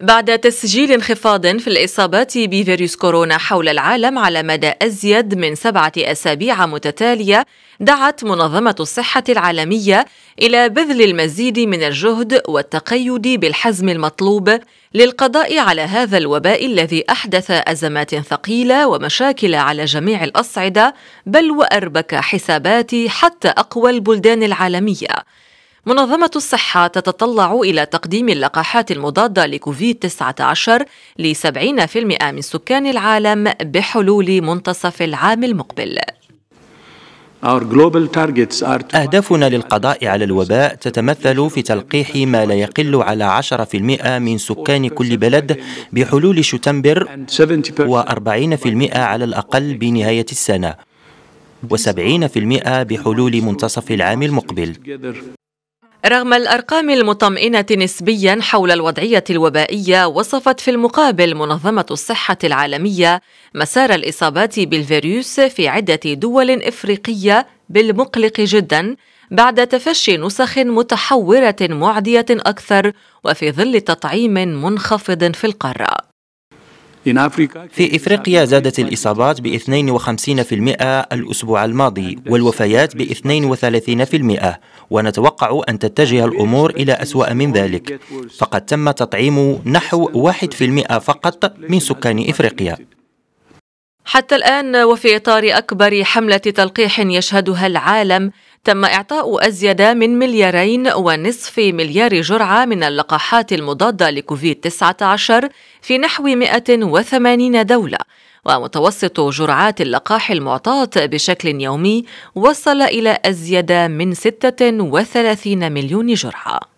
بعد تسجيل انخفاض في الإصابات بفيروس كورونا حول العالم على مدى أزيد من سبعة أسابيع متتالية دعت منظمة الصحة العالمية إلى بذل المزيد من الجهد والتقيد بالحزم المطلوب للقضاء على هذا الوباء الذي أحدث أزمات ثقيلة ومشاكل على جميع الأصعدة بل وأربك حسابات حتى أقوى البلدان العالمية منظمة الصحة تتطلع إلى تقديم اللقاحات المضادة لكوفيد 19 ل 70% من سكان العالم بحلول منتصف العام المقبل. أهدافنا للقضاء على الوباء تتمثل في تلقيح ما لا يقل على 10% من سكان كل بلد بحلول شتنبر و40% على الأقل بنهاية السنة و70% بحلول منتصف العام المقبل رغم الأرقام المطمئنة نسبيا حول الوضعية الوبائية وصفت في المقابل منظمة الصحة العالمية مسار الإصابات بالفيروس في عدة دول إفريقية بالمقلق جدا بعد تفشي نسخ متحورة معدية أكثر وفي ظل تطعيم منخفض في القارة في إفريقيا زادت الإصابات ب 52% الأسبوع الماضي والوفيات ب 32% ونتوقع أن تتجه الأمور إلى أسوأ من ذلك فقد تم تطعيم نحو 1% فقط من سكان إفريقيا حتى الآن وفي إطار أكبر حملة تلقيح يشهدها العالم تم إعطاء أزيد من مليارين ونصف مليار جرعة من اللقاحات المضادة لكوفيد 19 في نحو 180 دولة ومتوسط جرعات اللقاح المعطاة بشكل يومي وصل إلى أزيد من 36 مليون جرعة